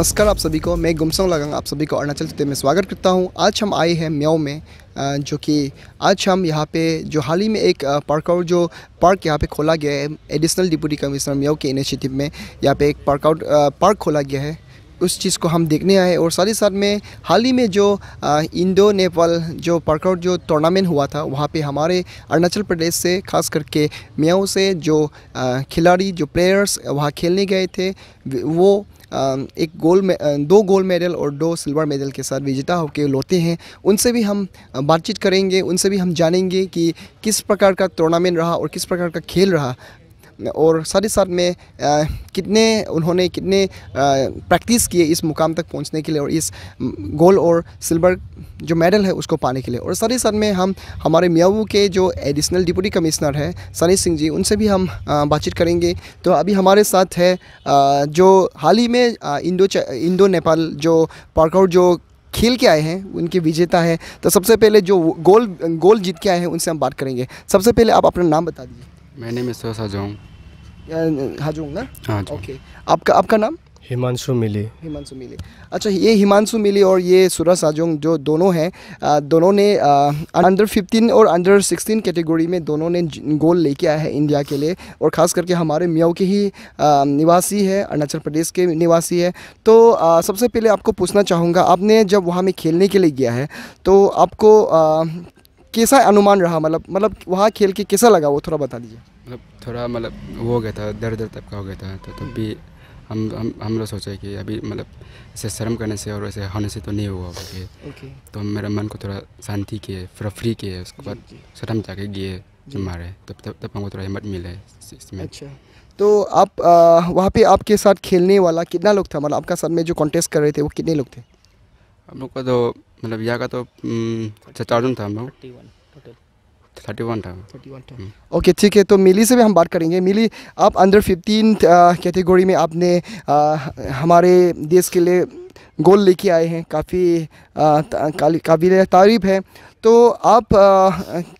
नमस्कार आप सभी को मैं गुमसंग लगांग आप सभी को अरुणाचल प्रदेश में स्वागत करता हूं आज हम आए हैं म्याओ में जो कि आज हम यहां पे जो हाल ही में एक पार्क आउट जो पार्क यहां पे खोला गया है एडिशनल डिप्टी कमिश्नर म्याओ के इनिशिएटिव में यहां पे एक पार्क आउट पार्क खोला गया है उस चीज़ को हम देखने आए और साथ ही साथ में हाल ही में जो इंडो नेपाल जो पार्कआउट जो टूर्नामेंट हुआ था वहाँ पे हमारे अरुणाचल प्रदेश से खास करके म्याओ से जो खिलाड़ी जो प्लेयर्स वहाँ खेलने गए थे वो एक गोल्ड दो गोल्ड मेडल और दो सिल्वर मेडल के साथ विजेता होकर लौटे हैं उनसे भी हम बातचीत करेंगे उनसे भी हम जानेंगे कि किस प्रकार का टूर्नामेंट रहा और किस प्रकार का खेल रहा और साथ ही साथ में कितने उन्होंने कितने प्रैक्टिस किए इस मुकाम तक पहुंचने के लिए और इस गोल्ड और सिल्वर जो मेडल है उसको पाने के लिए और साथ ही साथ में हम हमारे मियाऊ के जो एडिशनल डिप्टी कमिश्नर है सनी सिंह जी उनसे भी हम बातचीत करेंगे तो अभी हमारे साथ है जो हाल ही में इंडो इंडो नेपाल जो पार्कआउट जो खेल के आए हैं उनके विजेता है तो सबसे पहले जो गोल गोल जीत के आए हैं उनसे हम बात करेंगे सबसे पहले आप अपना नाम बता दीजिए मैंने मैं सोसा जाऊँ हाजोंग ना हाँ ओके आपका आपका नाम हिमांशु मिली हिमांशु मिली अच्छा ये हिमांशु मिली और ये सूरज आजोंग जो दोनों हैं दोनों ने अंडर 15 और अंडर 16 कैटेगरी में दोनों ने गोल लेके आया है इंडिया के लिए और ख़ास करके हमारे मियाओ के ही आ, निवासी है अरुणाचल प्रदेश के निवासी है तो आ, सबसे पहले आपको पूछना चाहूँगा आपने जब वहाँ में खेलने के लिए गया है तो आपको आ, कैसा अनुमान रहा मतलब मतलब वहाँ खेल के कैसा लगा वो थोड़ा बता दीजिए मतलब थोड़ा मतलब वो हो गया था दर दर तबका का हो गया था तो तब भी हम हम हम लोग सोचे कि अभी मतलब ऐसे शर्म करने से और ऐसे होने से तो नहीं हुआ होगा ओके तो मेरा मन को थोड़ा शांति किए थोड़ा फ्री किए उसके बाद शर्म जाके गए मारे तब तब तब हमको थोड़ा हिम्मत मिले इसमें अच्छा तो आप वहाँ पे आपके साथ खेलने वाला कितना लोग था मतलब आपका साथ में जो कॉन्टेस्ट कर रहे थे वो कितने लोग थे हम लोग का तो मतलब यहाँ का तो अच्छा हम्म, चार्जन था हम लोग थर्टी वन था हम्म। ओके ठीक है तो मिली से भी हम बात करेंगे मिली आप अंडर फिफ्टीन कैटेगरी में आपने आ, हमारे देश के लिए गोल लेके आए हैं काफ़ी काबिल तारीफ है तो आप आ,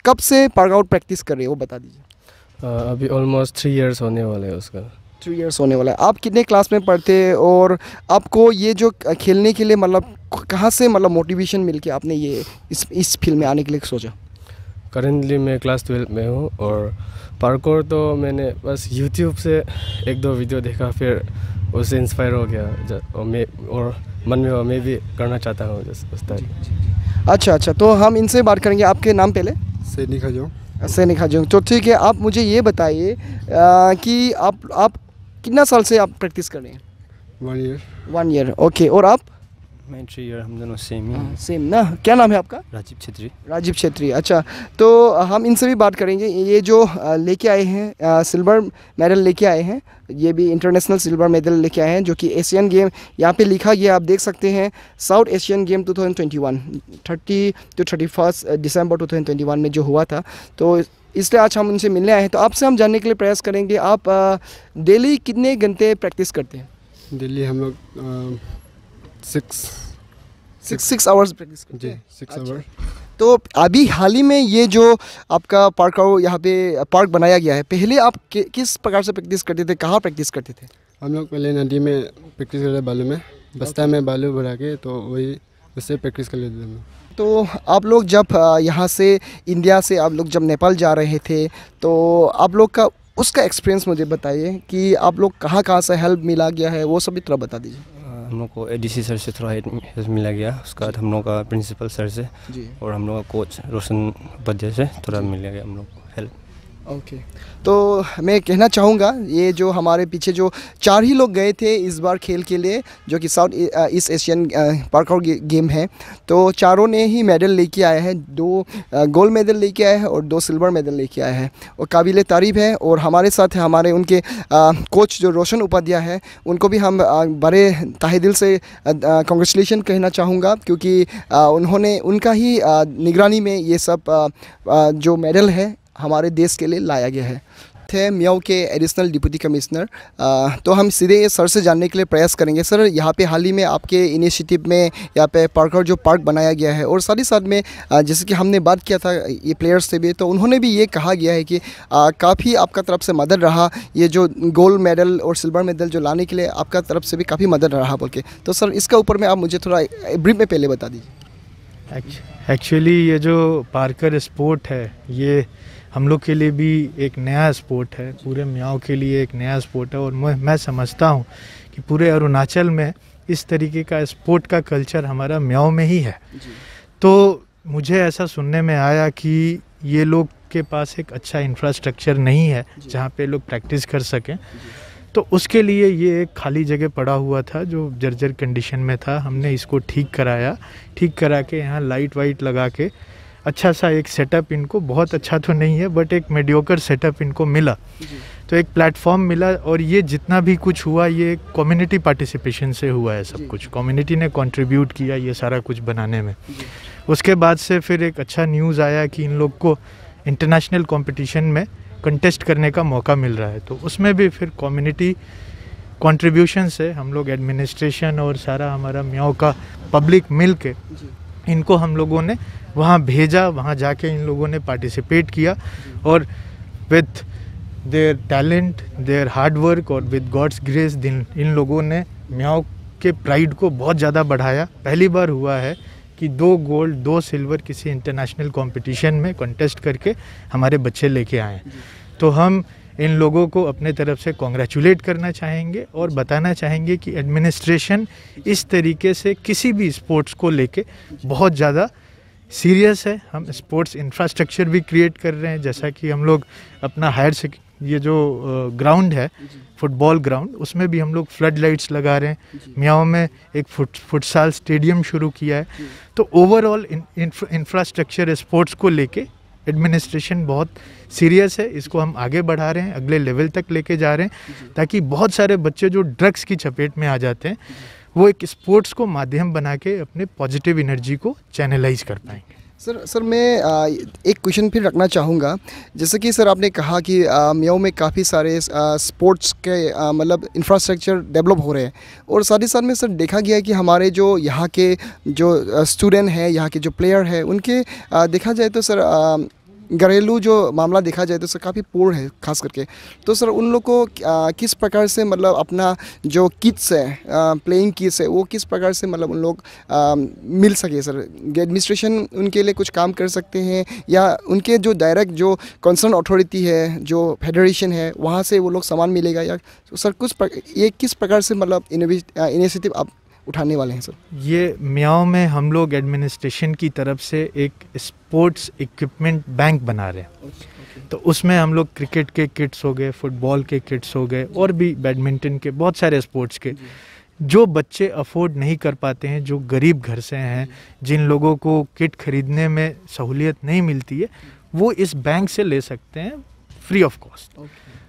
कब से वर्कआउट प्रैक्टिस कर रहे हो बता दीजिए अभी ऑलमोस्ट थ्री इयर्स होने वाले हैं उसका थ्री इयर्स होने वाला है आप कितने क्लास में पढ़ते और आपको ये जो खेलने के लिए मतलब कहाँ से मतलब मोटिवेशन मिल के आपने ये इस इस फील्ड में आने के लिए सोचा करेंटली मैं क्लास ट्वेल्व में हूँ और पार्कोर तो मैंने बस यूट्यूब से एक दो वीडियो देखा फिर उससे इंस्पायर हो गया और मैं और मन में मैं भी करना चाहता हूँ उस अच्छा अच्छा तो हम इनसे बात करेंगे आपके नाम पहले सैनिक हजोंग सैनिक हजोंग तो ठीक है आप मुझे ये बताइए कि आप आप कितना साल से आप प्रैक्टिस कर रहे हैं one year one year okay और आप मैं थ्री ईयर हम दोनों सेम ही सेम हाँ, ना क्या नाम है आपका राजीव छेत्री राजीव छेत्री अच्छा तो हम इनसे भी बात करेंगे ये जो लेके आए हैं सिल्वर मेडल लेके आए हैं ये भी इंटरनेशनल सिल्वर मेडल लेके आए हैं जो कि एशियन गेम यहाँ पे लिखा गया आप देख सकते हैं South Asian game 2021 thirty two thirty first December one में जो हुआ था तो इसलिए आज हम उनसे मिलने आए हैं तो आपसे हम जानने के लिए प्रयास करेंगे आप डेली कितने घंटे प्रैक्टिस करते हैं डेली हम लोग सिक्स आवर्स प्रैक्टिस करते हैं सिक्स अच्छा। तो अभी हाल ही में ये जो आपका पार्क यहाँ पे पार्क बनाया गया है पहले आप किस प्रकार से प्रैक्टिस करते थे कहाँ प्रैक्टिस करते थे हम लोग पहले नदी में प्रैक्टिस करते बालू में बस्ता में बालू भरा के तो वही उससे प्रैक्टिस कर लेते थे तो आप लोग जब यहाँ से इंडिया से आप लोग जब नेपाल जा रहे थे तो आप लोग का उसका एक्सपीरियंस मुझे बताइए कि आप लोग कहाँ कहाँ से हेल्प मिला गया है वो भी थोड़ा बता दीजिए हम लोग को ए सर से थोड़ा हेल्प मिला गया उसके बाद हम लोग का प्रिंसिपल सर से और हम लोग का कोच रोशन उपाध्याय से थोड़ा मिला गया हम लोग को हेल्प ओके okay. तो मैं कहना चाहूँगा ये जो हमारे पीछे जो चार ही लोग गए थे इस बार खेल के लिए जो कि South East Asian park out game है तो चारों ने ही मेडल लेके आया है दो गोल्ड uh, मेडल लेके आया है और दो सिल्वर मेडल लेके आया है और काबिल तारीफ़ है और हमारे साथ है हमारे उनके कोच uh, जो रोशन उपाध्याय है उनको भी हम uh, बड़े ताहे दिल से कॉन्ग्रेचुलेशन कहना चाहूँगा क्योंकि उन्होंने उनका ही निगरानी में ये सब जो मेडल है हमारे देश के लिए लाया गया है थे मियाओ के एडिशनल डिप्टी कमिश्नर तो हम सीधे सर से जानने के लिए प्रयास करेंगे सर यहाँ पे हाल ही में आपके इनिशिएटिव में यहाँ पे पार्कर जो पार्क बनाया गया है और साथ ही साथ में जैसे कि हमने बात किया था ये प्लेयर्स से भी तो उन्होंने भी ये कहा गया है कि काफ़ी आपका तरफ से मदद रहा ये जो गोल्ड मेडल और सिल्वर मेडल जो लाने के लिए आपका तरफ से भी काफ़ी मदद रहा बोल के तो सर इसके ऊपर में आप मुझे थोड़ा ब्रीफ में पहले बता दीजिए एक्चुअली ये जो पार्कर स्पोर्ट है ये हम लोग के लिए भी एक नया स्पोर्ट है पूरे म्याओ के लिए एक नया स्पोर्ट है और मैं मैं समझता हूँ कि पूरे अरुणाचल में इस तरीके का स्पोर्ट का कल्चर हमारा म्याओ में ही है तो मुझे ऐसा सुनने में आया कि ये लोग के पास एक अच्छा इंफ्रास्ट्रक्चर नहीं है जहाँ पे लोग प्रैक्टिस कर सकें तो उसके लिए ये एक खाली जगह पड़ा हुआ था जो जर्जर कंडीशन में था हमने इसको ठीक कराया ठीक करा के यहाँ लाइट वाइट लगा के अच्छा सा एक सेटअप इनको बहुत अच्छा तो नहीं है बट एक मेडियोकर सेटअप इनको मिला तो एक प्लेटफॉर्म मिला और ये जितना भी कुछ हुआ ये कम्युनिटी पार्टिसिपेशन से हुआ है सब कुछ कम्युनिटी ने कंट्रीब्यूट किया ये सारा कुछ बनाने में उसके बाद से फिर एक अच्छा न्यूज़ आया कि इन लोग को इंटरनेशनल कॉम्पिटिशन में कंटेस्ट करने का मौका मिल रहा है तो उसमें भी फिर कम्युनिटी कॉन्ट्रीब्यूशन से हम लोग एडमिनिस्ट्रेशन और सारा हमारा म्याओ का पब्लिक मिल के इनको हम लोगों ने वहाँ भेजा वहाँ जाके इन लोगों ने पार्टिसिपेट किया और with their talent their hard work और विद गॉड्स ग्रेस दिन इन लोगों ने म्याओ के प्राइड को बहुत ज़्यादा बढ़ाया पहली बार हुआ है कि दो गोल्ड दो सिल्वर किसी इंटरनेशनल कंपटीशन में कंटेस्ट करके हमारे बच्चे लेके आए तो हम इन लोगों को अपने तरफ से कॉन्ग्रेचुलेट करना चाहेंगे और बताना चाहेंगे कि एडमिनिस्ट्रेशन इस तरीके से किसी भी स्पोर्ट्स को लेके बहुत ज़्यादा सीरियस है हम स्पोर्ट्स इंफ्रास्ट्रक्चर भी क्रिएट कर रहे हैं जैसा कि हम लोग अपना हायर से ये जो ग्राउंड है फुटबॉल ग्राउंड उसमें भी हम लोग फ्लड लाइट्स लगा रहे हैं म्याओ में एक फुट फुटसाल स्टेडियम शुरू किया है तो ओवरऑल इंफ्रास्ट्रक्चर स्पोर्ट्स को लेके एडमिनिस्ट्रेशन बहुत सीरियस है इसको हम आगे बढ़ा रहे हैं अगले लेवल तक लेके जा रहे हैं ताकि बहुत सारे बच्चे जो ड्रग्स की चपेट में आ जाते हैं वो एक स्पोर्ट्स को माध्यम बना के अपने पॉजिटिव एनर्जी को चैनलाइज कर पाएंगे सर सर मैं आ, एक क्वेश्चन फिर रखना चाहूँगा जैसे कि सर आपने कहा कि म्याओ में काफ़ी सारे स्पोर्ट्स के मतलब इंफ्रास्ट्रक्चर डेवलप हो रहे हैं और साथ ही साथ में सर देखा गया है कि हमारे जो यहाँ के जो स्टूडेंट हैं यहाँ के जो प्लेयर हैं उनके आ, देखा जाए तो सर घरेलू जो मामला देखा जाए तो सर काफ़ी पूर्ण है खास करके तो सर उन लोग को किस प्रकार से मतलब अपना जो किट्स है प्लेइंग किट्स है वो किस प्रकार से मतलब उन लोग मिल सके सर एडमिनिस्ट्रेशन उनके लिए कुछ काम कर सकते हैं या उनके जो डायरेक्ट जो कंसर्न अथॉरिटी है जो फेडरेशन है वहाँ से वो लोग सामान मिलेगा या सर कुछ ये किस प्रकार से मतलब इनिशिएटिव आप उठाने वाले हैं सर ये म्याओ में हम लोग एडमिनिस्ट्रेशन की तरफ से एक स्पोर्ट्स इक्विपमेंट बैंक बना रहे हैं अच्छा, तो उसमें हम लोग क्रिकेट के किट्स हो गए फुटबॉल के किट्स हो गए और भी बैडमिंटन के बहुत सारे स्पोर्ट्स के जो बच्चे अफोर्ड नहीं कर पाते हैं जो गरीब घर से हैं जिन लोगों को किट खरीदने में सहूलियत नहीं मिलती है वो इस बैंक से ले सकते हैं फ्री ऑफ कॉस्ट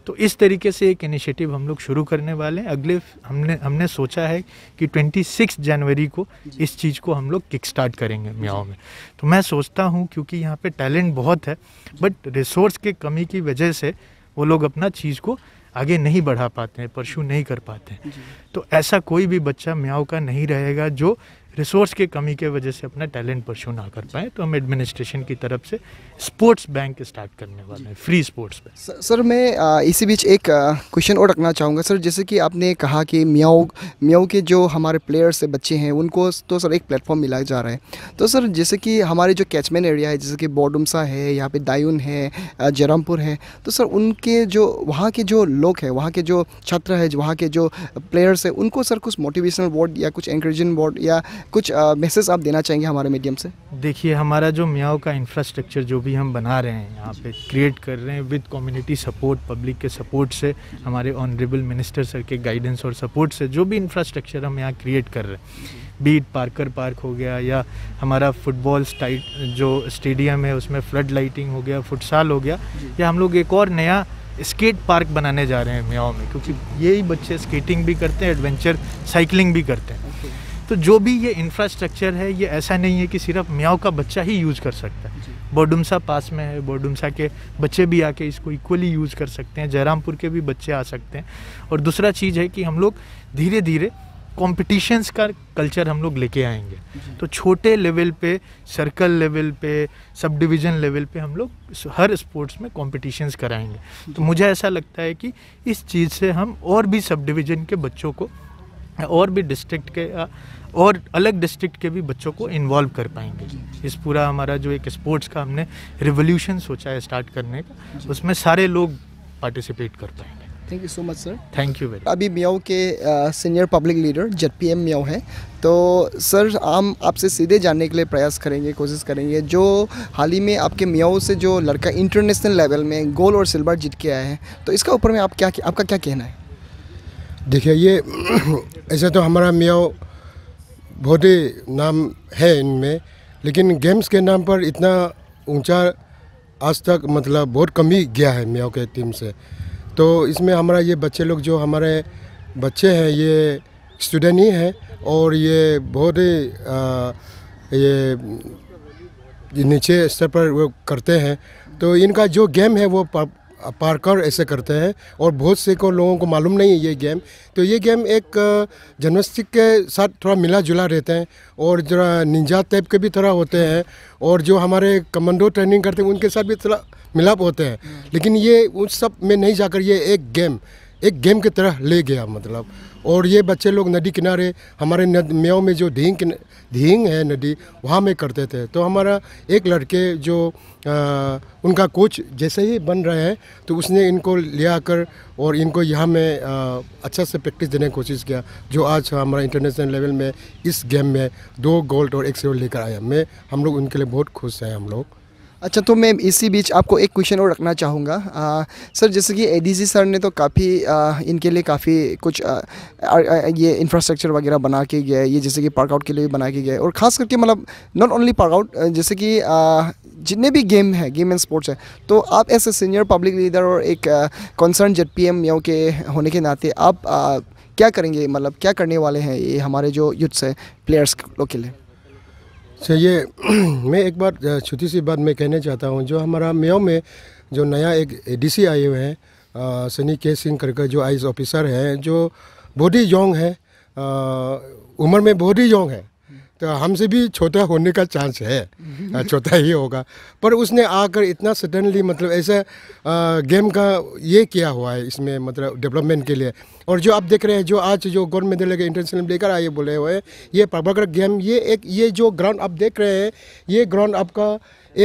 तो इस तरीके से एक इनिशिएटिव हम लोग शुरू करने वाले हैं अगले हमने हमने सोचा है कि 26 जनवरी को इस चीज़ को हम लोग किक स्टार्ट करेंगे म्याओ में तो मैं सोचता हूँ क्योंकि यहाँ पे टैलेंट बहुत है बट रिसोर्स के कमी की वजह से वो लोग अपना चीज़ को आगे नहीं बढ़ा पाते हैं परशू नहीं कर पाते हैं तो ऐसा कोई भी बच्चा म्याओ का नहीं रहेगा जो रिसोर्स की कमी के वजह से अपना टैलेंट परस्यू ना कर पाए तो हम एडमिनिस्ट्रेशन की तरफ से स्पोर्ट्स बैंक स्टार्ट करने वाले हैं free sports bank sir, sir मैं इसी बीच एक क्वेश्चन और रखना चाहूँगा सर जैसे कि आपने कहा कि मियाओ मियाओ के जो हमारे प्लेयर्स बच्चे हैं उनको तो सर एक प्लेटफॉर्म मिला जा रहा है तो सर जैसे कि हमारे जो कैचमैन एरिया है जैसे कि बोडुमसा है यहाँ पे दायून है जयरामपुर है तो सर उनके जो वहाँ के जो लोग हैं वहाँ के जो छात्र है वहाँ के जो प्लेयर्स हैं उनको सर कुछ मोटिवेशनल वर्ड या कुछ इंकरेजिंग वर्ड या कुछ मैसेज आप देना चाहेंगे हमारे मीडियम से देखिए हमारा जो मियाओ का इंफ्रास्ट्रक्चर जो भी हम बना रहे हैं यहाँ पे क्रिएट कर रहे हैं विद कम्युनिटी सपोर्ट पब्लिक के सपोर्ट से हमारे ऑनरेबल मिनिस्टर सर के गाइडेंस और सपोर्ट से जो भी इंफ्रास्ट्रक्चर हम यहाँ क्रिएट कर रहे हैं बीट पार्कर पार्क हो गया या हमारा फुटबॉल स्टाइट जो स्टेडियम है उसमें फ्लड लाइटिंग हो गया फुटसाल हो गया या हम लोग एक और नया स्केट पार्क बनाने जा रहे हैं मियाओ में क्योंकि यही बच्चे स्केटिंग भी करते हैं एडवेंचर साइकिलिंग भी करते हैं तो जो भी ये इंफ्रास्ट्रक्चर है ये ऐसा नहीं है कि सिर्फ म्याओ का बच्चा ही यूज़ कर सकता है बोडुमसा पास में है बोडुमसा के बच्चे भी आके इसको इक्वली यूज़ कर सकते हैं जयरामपुर के भी बच्चे आ सकते हैं और दूसरा चीज़ है कि हम लोग धीरे धीरे कॉम्पिटिशन्स का कल्चर हम लोग लेके आएंगे तो छोटे लेवल पे सर्कल लेवल पे सब डिविजन लेवल पे हम लोग हर स्पोर्ट्स में कॉम्पिटिशन्स कराएंगे तो मुझे ऐसा लगता है कि इस चीज़ से हम और भी सब डिविज़न के बच्चों को और भी डिस्ट्रिक्ट के और अलग डिस्ट्रिक्ट के भी बच्चों को इन्वॉल्व कर पाएंगे इस पूरा हमारा जो एक स्पोर्ट्स का हमने रिवोल्यूशन सोचा है स्टार्ट करने का उसमें सारे लोग पार्टिसिपेट कर पाएंगे thank you so much sir thank you very अभी मियाओ के सीनियर पब्लिक लीडर जट पी एम मियाओ हैं तो सर हम आपसे सीधे जानने के लिए प्रयास करेंगे कोशिश करेंगे जो हाल ही में आपके मियाओ से जो लड़का इंटरनेशनल लेवल में गोल्ड और सिल्वर जीत के आया है तो इसका ऊपर में आप क्या आपका क्या कहना है देखिए ये ऐसे तो हमारा मियाओ बहुत ही नाम है इनमें लेकिन गेम्स के नाम पर इतना ऊंचा आज तक मतलब बहुत कम ही गया है मियाओ के टीम से तो इसमें हमारा ये बच्चे लोग जो हमारे बच्चे हैं ये स्टूडेंट ही हैं और ये बहुत ही ये नीचे स्तर पर वो करते हैं तो इनका जो गेम है वो पार्कर ऐसे करते हैं और बहुत से को लोगों को मालूम नहीं है ये गेम तो ये गेम एक जर्नलिस्टिक के साथ थोड़ा मिला जुला रहते हैं और जरा निंजा टाइप के भी थोड़ा होते हैं और जो हमारे कमांडो ट्रेनिंग करते हैं उनके साथ भी थोड़ा मिलाप होते हैं हम्म। लेकिन ये उन सब में नहीं जाकर ये एक गेम एक गेम की तरह ले गया मतलब और ये बच्चे लोग नदी किनारे हमारे मेव में जो धींग धींग है नदी वहाँ में करते थे तो हमारा एक लड़के जो आ, उनका कोच जैसे ही बन रहे हैं तो उसने इनको ले आकर और इनको यहाँ में आ, अच्छा से प्रैक्टिस देने की कोशिश किया जो आज हमारा इंटरनेशनल लेवल में इस गेम में दो गोल्ड और एक सिल्वर लेकर आया मैं हम लोग उनके लिए बहुत खुश हैं हम लोग अच्छा तो मैं इसी बीच आपको एक क्वेश्चन और रखना चाहूँगा सर जैसे कि एडीजी सर ने तो काफ़ी इनके लिए काफ़ी कुछ आ, आ, ये इंफ्रास्ट्रक्चर वगैरह बना के गया है ये जैसे कि पार्कआउट के लिए भी बना के गया है और ख़ास करके मतलब नॉट ओनली पार्कआउट जैसे कि जितने भी गेम है गेम एंड स्पोर्ट्स है तो आप as a senior public leader और एक कंसर्न जेड पी एम के होने के नाते आप क्या करेंगे मतलब क्या करने वाले हैं ये हमारे जो यूथ्स है प्लेयर्स लोग के लिए चाहिए अच्छा, मैं एक बार छोटी सी बात मैं कहना चाहता हूँ जो हमारा म्याओ में जो नया एक डीसी आए हुए हैं सनी के सिंह करके जो आई ऑफिसर हैं जो बहुत ही यौंग है उम्र में बहुत ही यौंग है तो हमसे भी छोटा होने का चांस है छोटा ही होगा पर उसने आकर इतना सडनली मतलब ऐसा गेम का ये किया हुआ है इसमें मतलब डेवलपमेंट के लिए और जो आप देख रहे हैं जो आज जो गोल्ड मेडल लेकर इंटरनेशनल लेकर आए बोले हुए ये प्रभाकर गेम ये एक ये जो ग्राउंड आप देख रहे हैं ये ग्राउंड आपका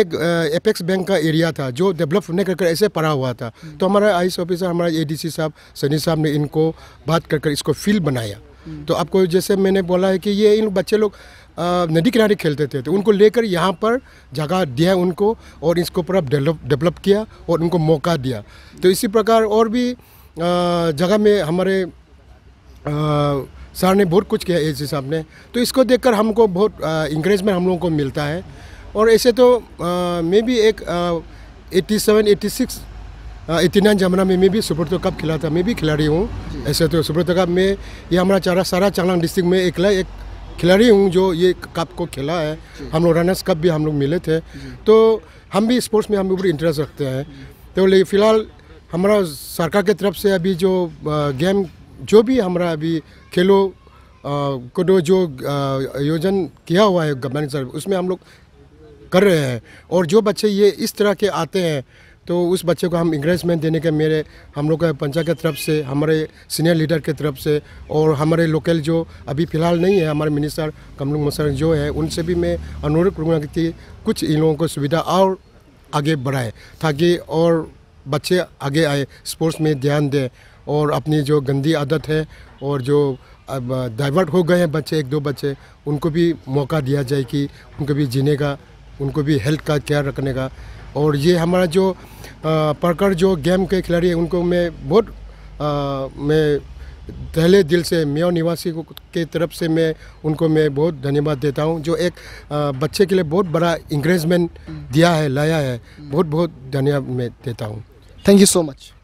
एक एपेक्स बैंक का एरिया था जो डेवलप होने कर ऐसे पड़ा हुआ था हम्म। तो हमारा आई ऑफिसर हमारा सी साहब सनी साहब ने इनको बात कर इसको फील्ड बनाया हम्म। तो आपको जैसे मैंने बोला है कि ये इन बच्चे लोग नदी किनारे खेलते थे तो उनको लेकर यहाँ पर जगह दिया उनको और इसको पूरा डेवलप डेवलप किया और उनको मौका दिया तो इसी प्रकार और भी जगह में हमारे सर ने बहुत कुछ किया एस साहब ने तो इसको देखकर हमको बहुत इंकरेजमेंट हम लोगों को मिलता है और ऐसे तो मे भी एक eighty seven eighty six eighty nine जमाना में मैं भी सुब्रतो कप खिला था मैं भी खिलाड़ी हूँ ऐसे तो सुब्रतो कप में ये हमारा चारा सारा चांगलांग डिस्ट्रिक्ट में एकला एक खिलाड़ी हूँ जो ये कप को खेला है हम लोग रनर्स कप भी हम लोग मिले थे तो हम भी स्पोर्ट्स में हम भी इंटरेस्ट रखते हैं तो लेकिन फ़िलहाल हमारा सरकार की तरफ से अभी जो गेम जो भी हमारा अभी खेलो को जो आयोजन किया हुआ है गवर्नमेंट उसमें हम लोग कर रहे हैं और जो बच्चे ये इस तरह के आते हैं तो उस बच्चे को हम इंकरेजमेंट देने के मेरे हम लोग के पंचायत के तरफ से हमारे सीनियर लीडर के तरफ से और हमारे लोकल जो अभी फिलहाल नहीं है हमारे मिनिस्टर कमलू मसर जो है उनसे भी मैं अनुरोध करूँगा कि कुछ इन लोगों को सुविधा और आगे बढ़ाए ताकि और बच्चे आगे आए स्पोर्ट्स में ध्यान दें और अपनी जो गंदी आदत है और जो अब डाइवर्ट हो गए हैं बच्चे एक दो बच्चे उनको भी मौका दिया जाए कि उनको भी जीने का उनको भी हेल्थ का केयर रखने का और ये हमारा जो पढ़कर जो गेम के खिलाड़ी हैं उनको मैं बहुत मैं पहले दिल से मेयर निवासी को के तरफ से मैं उनको मैं बहुत धन्यवाद देता हूँ जो एक आ, बच्चे के लिए बहुत बड़ा इंकरेजमेंट दिया है लाया है बहुत बहुत धन्यवाद मैं देता हूँ थैंक यू सो मच